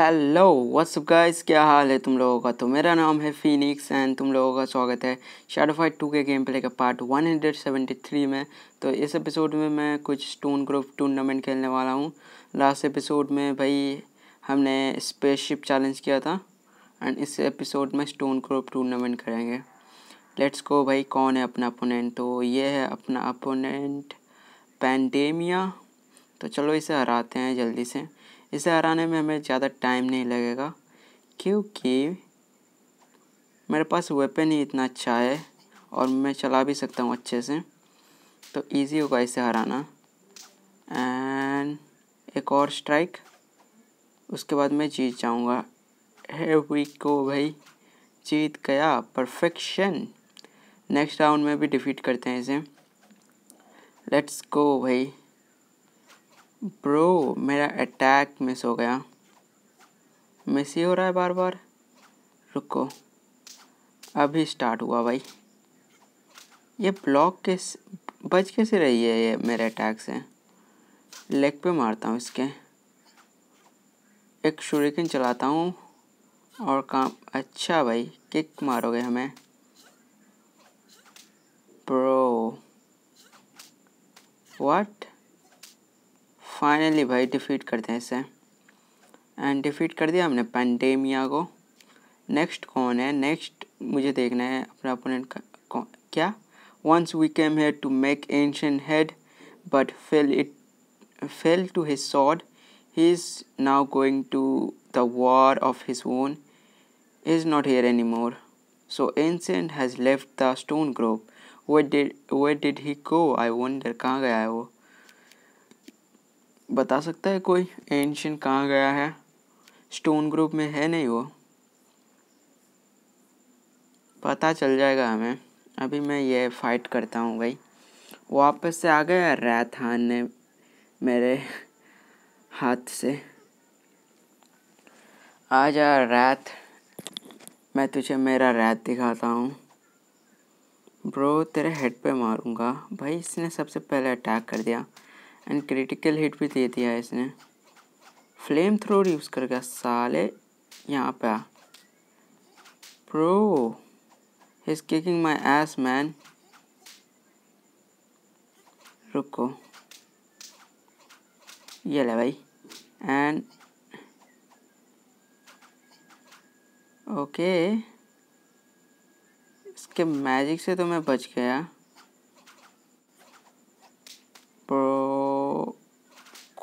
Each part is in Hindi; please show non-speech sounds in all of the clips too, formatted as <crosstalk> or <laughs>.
हेलो व्हाट्सअप गाइस क्या हाल है तुम लोगों का तो मेरा नाम है फिनिक्स एंड तुम लोगों का स्वागत है शेडो फाइट टू के गेम प्ले का पार्ट 173 में तो इस एपिसोड में मैं कुछ स्टोन ग्रुप टूर्नामेंट खेलने वाला हूँ लास्ट एपिसोड में भाई हमने स्पेसशिप चैलेंज किया था एंड इस एपिसोड में स्टोन ग्रुप टूर्नामेंट करेंगे लेट्स को भाई कौन है अपना अपोनेंट तो ये है अपना अपोनेंट पैंडेमिया तो चलो इसे हराते हैं जल्दी से इसे हराने में हमें ज़्यादा टाइम नहीं लगेगा क्योंकि मेरे पास वेपन ही इतना अच्छा है और मैं चला भी सकता हूँ अच्छे से तो इजी होगा इसे हराना एंड एक और स्ट्राइक उसके बाद मैं जीत जाऊँगा हे वी को भाई जीत गया परफेक्शन नेक्स्ट राउंड में भी डिफीट करते हैं इसे लेट्स गो भाई ब्रो मेरा अटैक मिस हो गया मिस ही हो रहा है बार बार रुको अभी स्टार्ट हुआ भाई ये ब्लॉक किस बच कैसे रही है ये मेरे अटैक से लेग पे मारता हूँ इसके एक शुरिकन चलाता हूँ और काम अच्छा भाई किक मारोगे हमें प्रो व्हाट फाइनली भाई डिफीट करते हैं इसे एंड डिफीट कर दिया हमने पेंडेमिया को नेक्स्ट कौन है नेक्स्ट मुझे देखना है अपना अपोनेंट का क्या once we came head to make ancient head but fail it fail to his sword he is now going to the war of his own is not here anymore so ancient has left the stone group wait did wait did he go I wonder कहाँ गया है वो बता सकता है कोई एंशन कहाँ गया है स्टोन ग्रुप में है नहीं वो पता चल जाएगा हमें अभी मैं ये फाइट करता हूँ भाई वापस से आ गया रैथान ने मेरे हाथ से आ जा रैथ मैं तुझे मेरा रात दिखाता हूँ ब्रो तेरे हेड पे मारूंगा भाई इसने सबसे पहले अटैक कर दिया एंड क्रिटिकल हिट भी दे दिया है इसने फ्लेम थ्रोर यूज़ कर गया साले यहाँ पे pro is kicking my ass man रुको ये ले भाई एंड ओके okay. इसके मैजिक से तो मैं बच गया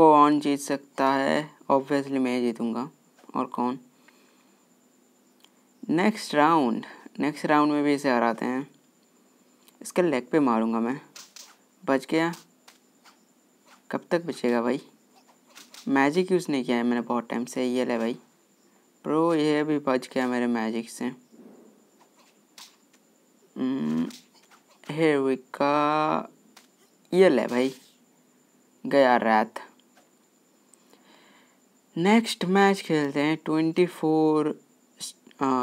कौन जीत सकता है ऑब्वियसली मैं जीतूँगा और कौन नेक्स्ट राउंड नेक्स्ट राउंड में भी इसे हराते हैं इसके लेग पे मारूंगा मैं बच गया कब तक बचेगा भाई मैजिक यूज़ नहीं किया है मैंने बहुत टाइम से ये ले भाई प्रो ये भी बच गया मेरे मैजिक से हे hmm, विका ये ले भाई गया रात नेक्स्ट मैच खेलते हैं twenty four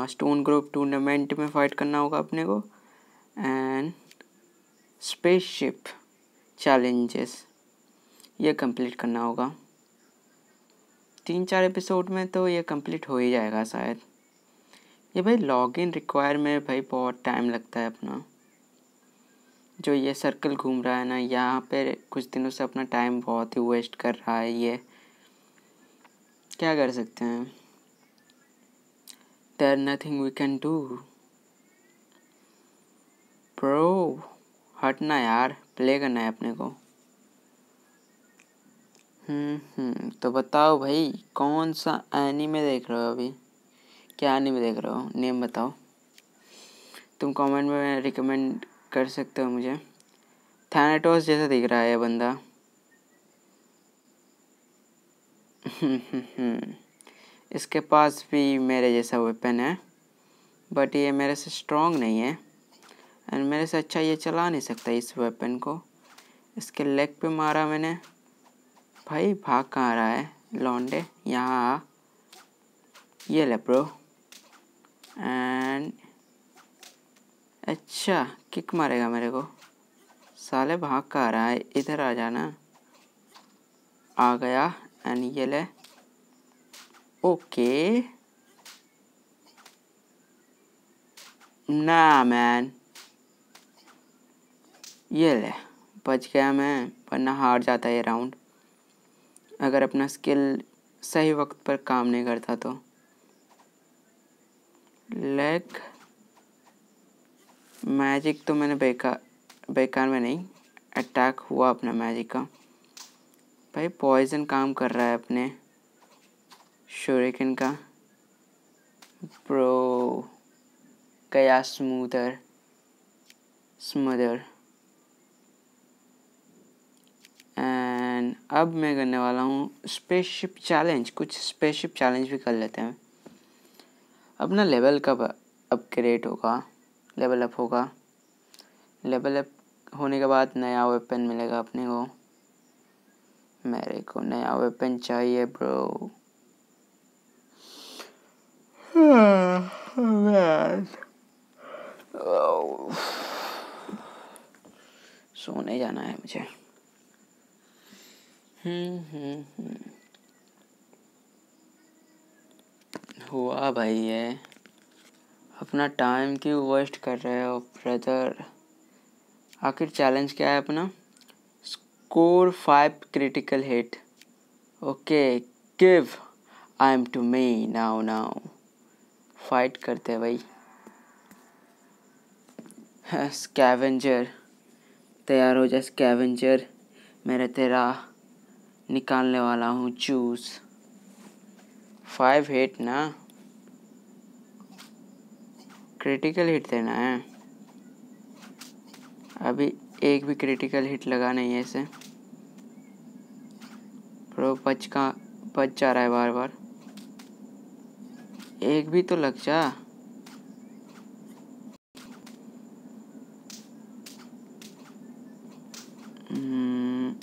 stone group tournament में फाइट करना होगा अपने को एंड स्पेसशिप चैलेंजेस ये कंप्लीट करना होगा तीन चार एपिसोड में तो ये कंप्लीट हो ही जाएगा शायद ये भाई लॉगिन रिक्वायर में भाई बहुत टाइम लगता है अपना जो ये सर्कल घूम रहा है ना यहाँ पे कुछ दिनों से अपना टाइम बहुत ही वेस्ट कर रहा है ये क्या कर सकते हैं there nothing we can do pro हटना यार प्ले करना है अपने को हम्म, हम्म तो बताओ भाई कौन सा एनीमे देख रहे हो अभी क्या एनीमे देख रहे हो नेम बताओ तुम कमेंट में रिकमेंड कर सकते हो मुझे थैनेटोस जैसा दिख रहा है ये बंदा <laughs> इसके पास भी मेरे जैसा वेपन है बट ये मेरे से स्ट्रॉन्ग नहीं है एंड मेरे से अच्छा ये चला नहीं सकता इस वेपन को इसके लेग पे मारा मैंने भाई भाग कहाँ रहा है लॉन्डे यहाँ ये ले प्रो एंड अच्छा किक मारेगा मेरे को साले भाग कहाँ रहा है इधर आ जाना आ गया and yellow ओके ना मैन ये ले बच गया मैं वरना हार जाता ये राउंड अगर अपना स्किल सही वक्त पर काम नहीं करता तो लेग मैजिक तो मैंने बेकार बेकार में नहीं अटैक हुआ अपना मैजिक का भाई पॉइजन काम कर रहा है अपने शोरेकिन का प्रो गया स्मूदर स्मदर एंड अब मैं करने वाला हूँ स्पेसशिप चैलेंज कुछ स्पेसशिप चैलेंज भी कर लेते हैं अपना लेवल कब अपग्रेड होगा लेवल अप होगा लेवल अप होने के बाद नया वेपन मिलेगा अपने को मेरे को नया वेपन चाहिए ब्रो सोने जाना है मुझे हुआ भाई ये अपना टाइम क्यों वेस्ट कर रहे हो ब्रदर आखिर चैलेंज क्या है अपना score five critical hit okay give i am to me now now fight करते हैं भाई स्कैवेंजर हाँ, तैयार हो जा स्कैवेंजर मेरे तेरा निकालने वाला हूँ चूज फाइव हिट ना क्रिटिकल हिट देना है अभी एक भी क्रिटिकल हिट लगा नहीं है इसे प्रो पच का पच जा रहा है बार बार एक भी तो लग जा हम्म,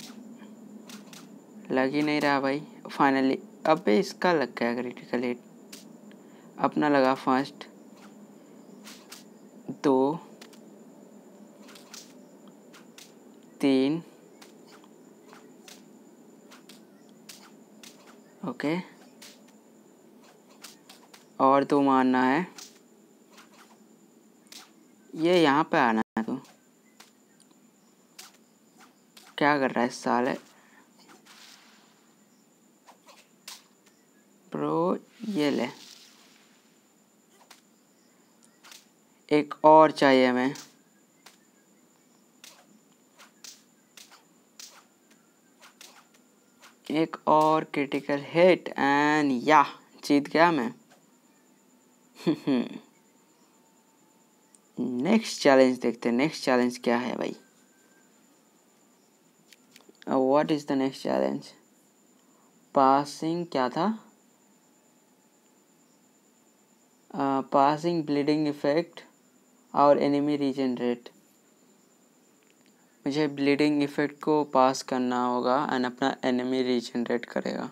लग ही नहीं रहा भाई फाइनली अब इसका लग गया क्रिटिकल हिट अपना लगा फर्स्ट दो तीन ओके और तो मानना है ये यहाँ पे आना है तो क्या कर रहा है साल है प्रो ये ले एक और चाहिए हमें एक और क्रिटिकल हिट एंड या जीत गया मैं नेक्स्ट <laughs> चैलेंज देखते हैं नेक्स्ट चैलेंज क्या है भाई what is the next challenge passing क्या था पासिंग ब्लीडिंग इफेक्ट और एनिमी रीजनरेट मुझे ब्लीडिंग इफेक्ट को पास करना होगा एंड अपना एनिमी रिजनरेट करेगा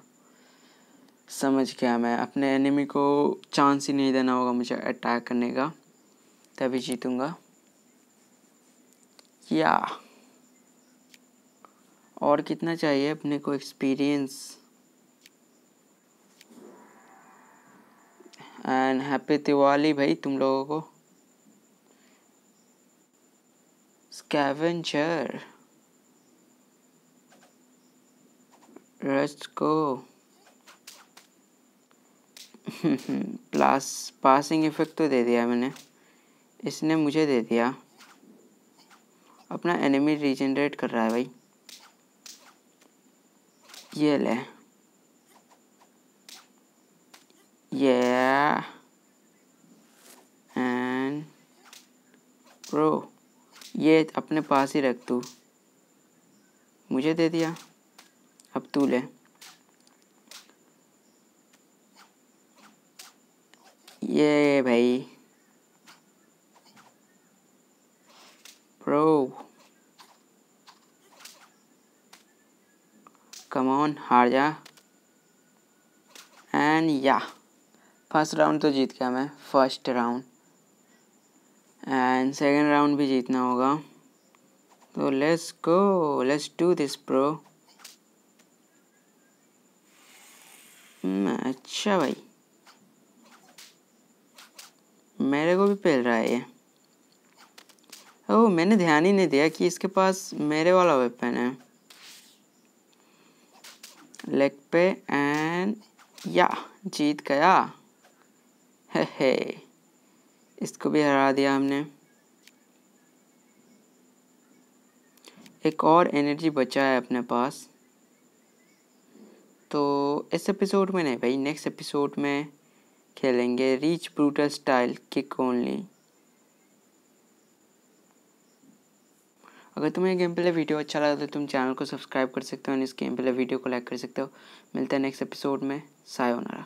समझ गया मैं अपने एनिमी को चांस ही नहीं देना होगा मुझे अटैक करने का तभी जीतूँगा या और कितना चाहिए अपने को एक्सपीरियंस एंड हैप्पी दिवाली भाई तुम लोगों को scavenger. Let's go. प्लास पासिंग इफेक्ट तो दे दिया मैंने इसने मुझे दे दिया अपना एनिमी रिजनरेट कर रहा है भाई ये ले ये अपने पास ही रख तू मुझे दे दिया अब तू ले ये भाई प्रो ऑन हार जा एंड या फर्स्ट राउंड तो जीत गया मैं first round and second round भी जीतना होगा तो let's go let's do this pro अच्छा भाई मेरे को भी पहल रहा है ये ओ मैंने ध्यान ही नहीं दिया कि इसके पास मेरे वाला वेपन है लेग पे एंड या जीत गया हे हे इसको भी हरा दिया हमने एक और एनर्जी बचा है अपने पास तो इस एपिसोड में नहीं भाई नेक्स्ट एपिसोड में खेलेंगे reach brutal style kick only अगर तुम्हें गेम प्ले वीडियो अच्छा लगा तो तुम चैनल को सब्सक्राइब कर सकते हो और इस गेम प्ले वीडियो को लाइक कर सकते हो मिलते हैं नेक्स्ट एपिसोड में सायोनारा